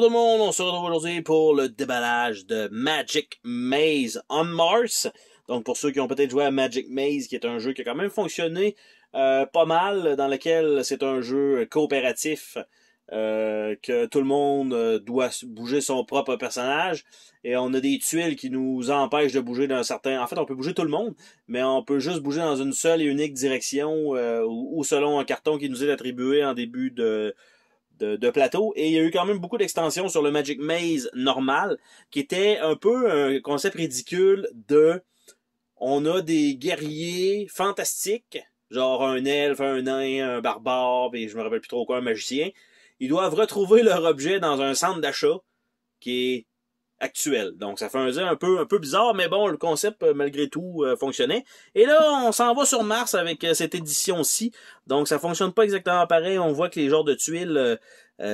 Bonjour tout le monde, on se retrouve aujourd'hui pour le déballage de Magic Maze on Mars. Donc pour ceux qui ont peut-être joué à Magic Maze, qui est un jeu qui a quand même fonctionné euh, pas mal, dans lequel c'est un jeu coopératif euh, que tout le monde euh, doit bouger son propre personnage et on a des tuiles qui nous empêchent de bouger d'un certain en fait on peut bouger tout le monde mais on peut juste bouger dans une seule et unique direction ou, selon un carton qui nous est attribué en début de de, plateau. Et il y a eu quand même beaucoup d'extensions sur le Magic Maze normal, qui était un peu un concept ridicule de on a des guerriers fantastiques, genre un elfe, un nain, un barbare, et je me rappelle plus trop quoi, un magicien. Ils doivent retrouver leur objet dans un centre d'achat qui est actuel. Donc ça fait un un peu un peu bizarre, mais bon, le concept euh, malgré tout euh, fonctionnait. Et là, on s'en va sur Mars avec euh, cette édition-ci. Donc ça fonctionne pas exactement pareil. On voit que les genres de tuiles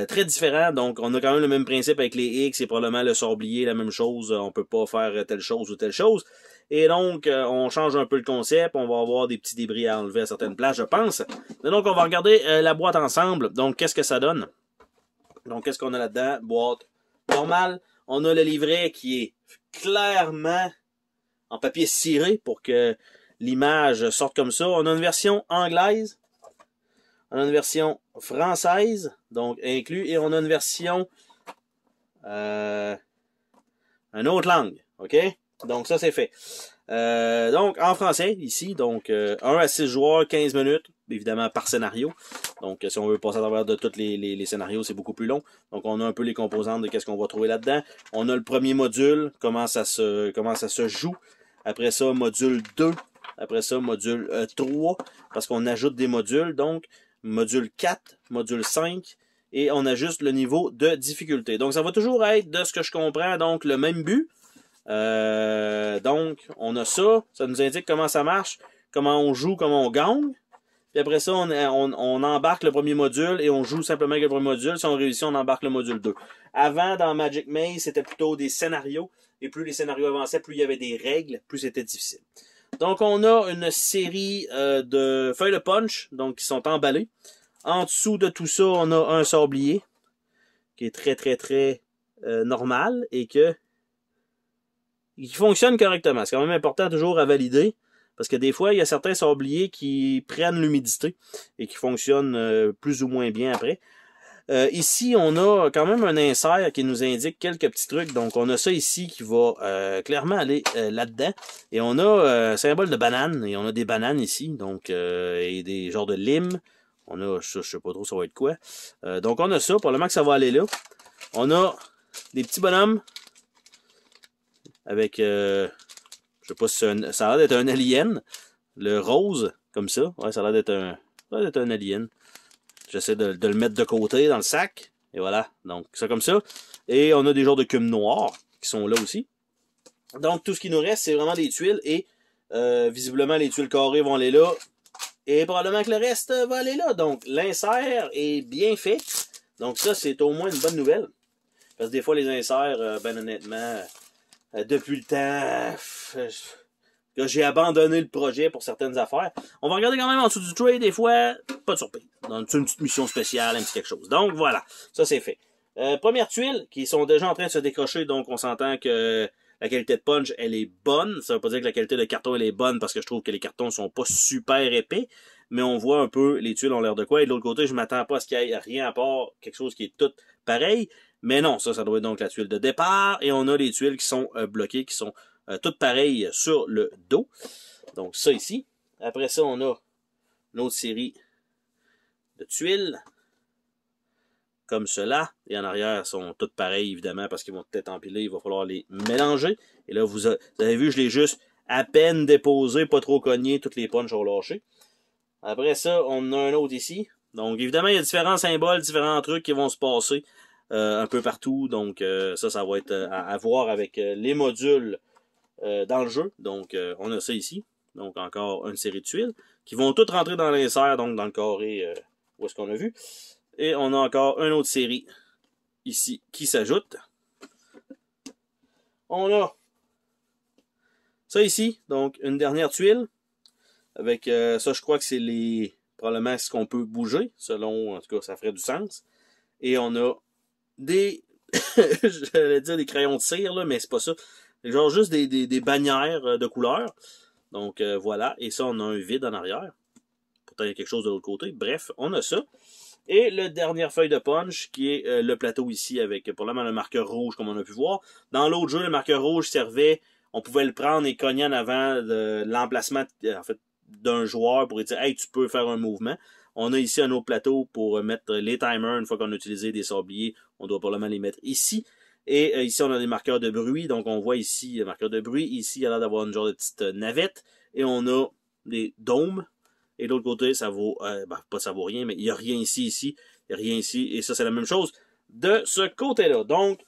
très différents. Donc on a quand même le même principe avec les X et probablement le sorblier, la même chose. On peut pas faire telle chose ou telle chose. Et donc, on change un peu le concept. On va avoir des petits débris à enlever à certaines places, je pense. donc, on va regarder la boîte ensemble. Donc, qu'est-ce que ça donne? Donc, qu'est-ce qu'on a là-dedans? Boîte normale. On a le livret qui est clairement en papier ciré pour que l'image sorte comme ça. On a une version anglaise, on a une version française, donc inclus, et on a une version euh, autre langue, ok? Donc ça c'est fait. Euh, donc en français ici, donc 1 euh, à 6 joueurs, 15 minutes évidemment par scénario. Donc, si on veut passer à travers de tous les, scénarios, c'est beaucoup plus long. Donc, on a un peu les composantes de qu'est-ce qu'on va trouver là-dedans. On a le premier module, comment ça se, comment ça se joue. Après ça, module 2. Après ça, module 3, euh, parce qu'on ajoute des modules. Donc, module 4, module 5, et on ajuste le niveau de difficulté. Donc, ça va toujours être, de ce que je comprends, donc le même but. Euh, donc, on a ça. Ça nous indique comment ça marche, comment on joue, comment on gagne. Puis après ça, euh, on, embarque le premier module et on joue simplement avec le premier module. Si on réussit, on embarque le module 2. Avant, dans Magic Maze, c'était plutôt des scénarios. Et plus les scénarios avançaient, plus il y avait des règles, plus c'était difficile. Donc, on a une série euh, de feuilles de punch, donc qui sont emballées. En dessous de tout ça, on a un sablier qui est très, très, très euh, normal et que qui fonctionne correctement. C'est quand même important toujours à valider. Parce que des fois, il y a certains sabliers qui prennent l'humidité et qui fonctionnent euh, plus ou moins bien après. Euh, ici, on a quand même un insert qui nous indique quelques petits trucs. Donc, on a ça ici qui va euh, clairement aller là-dedans. Et on a un symbole de banane. Et on a des bananes ici. Donc, et des genres de limes. On a, je, ne sais pas trop ça va être quoi. donc, on a ça. Probablement que ça va aller là. On a des petits bonhommes. Avec je sais pas si ça a l'air d'être un alien. Le rose, comme ça. Ouais, ça a l'air d'être un, un alien. J'essaie de, le mettre de côté dans le sac. Et voilà. Donc, ça comme ça. Et on a des genres de cumes noirs qui sont là aussi. Donc, tout ce qui nous reste, c'est vraiment des tuiles. Et euh, visiblement, les tuiles carrées vont aller là. Et probablement que le reste va aller là. Donc, l'insert est bien fait. Donc, ça, c'est au moins une bonne nouvelle. Parce que des fois, les inserts, euh, ben honnêtement, euh, depuis le temps euh, que j'ai abandonné le projet pour certaines affaires. On va regarder quand même en dessous du trade des fois, pas de surprise. Dans une petite mission spéciale, un petit quelque chose. Donc voilà, ça c'est fait. Euh, première tuile, qui sont déjà en train de se décrocher, donc on s'entend que la qualité de punch, elle est bonne. Ça veut pas dire que la qualité de carton, elle est bonne, parce que je trouve que les cartons sont pas super épais. Mais on voit un peu, les tuiles ont l'air de quoi. Et de l'autre côté, je m'attends pas à ce qu'il y ait rien à part quelque chose qui est tout pareil. Mais non, ça, ça doit être donc la tuile de départ. Et on a les tuiles qui sont euh, bloquées, qui sont euh, toutes pareilles sur le dos. Donc ça ici. Après ça, on a une autre série de tuiles. Comme cela. Et en arrière, sont toutes pareilles, évidemment, parce qu'ils vont peut-être empiler. Il va falloir les mélanger. Et là, vous, avez vu, je l'ai juste à peine déposé, pas trop cogné. Toutes les punches ont lâché. Après ça, on a un autre ici. Donc, évidemment, il y a différents symboles, différents trucs qui vont se passer euh, un peu partout. Donc euh, ça, ça va être euh, à, voir avec les modules dans le jeu. Donc on a ça ici. Donc encore une série de tuiles qui vont toutes rentrer dans l'insert, donc dans le carré où est-ce qu'on a vu. Et on a encore une autre série ici qui s'ajoute. On a ça ici, donc une dernière tuile. Avec ça, je crois que c'est les probablement ce qu'on peut bouger, selon, en tout cas, ça ferait du sens. Et on a des. J'allais dire des crayons de cire, mais c'est pas ça. Genre juste des, des, bannières euh, de couleurs. Donc euh, voilà. Et ça, on a un vide en arrière. Pourtant, il y a quelque chose de l'autre côté. Bref, on a ça. Et la dernière feuille de punch, qui est euh, le plateau ici, avec pour probablement le marqueur rouge, comme on a pu voir. Dans l'autre jeu, le marqueur rouge servait, on pouvait le prendre et cogner en avant l'emplacement, en fait, d'un joueur pour dire « Hey, tu peux faire un mouvement ». On a ici un autre plateau pour euh, mettre les timers une fois qu'on a utilisé des sabliers. On doit probablement les mettre ici. Et euh, ici, on a des marqueurs de bruit. Donc, on voit ici les euh, marqueurs de bruit. Ici, il y a l'air d'avoir une genre de petite navette. Et on a des dômes. Et de l'autre côté, ça vaut... Ben, pas ça vaut rien, mais il n'y a rien ici, ici. Il n'y a rien ici. Et ça, c'est la même chose de ce côté-là. Donc,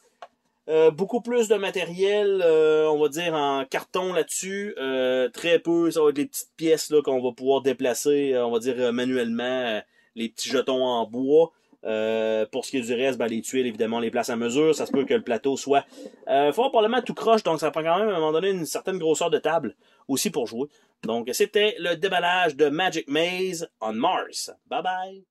euh, beaucoup plus de matériel, euh, on va dire en carton là-dessus. Euh, très peu, ça va être des petites pièces là qu'on va pouvoir déplacer, on va dire manuellement, les petits jetons en bois. pour ce qui est du reste, bah les tuiles, évidemment, les places à mesure. Ça se peut que le plateau soit fort probablement tout croche, donc ça prend quand même à un moment donné une certaine grosseur de table aussi pour jouer. Donc c'était le déballage de Magic Maze on Mars. Bye bye!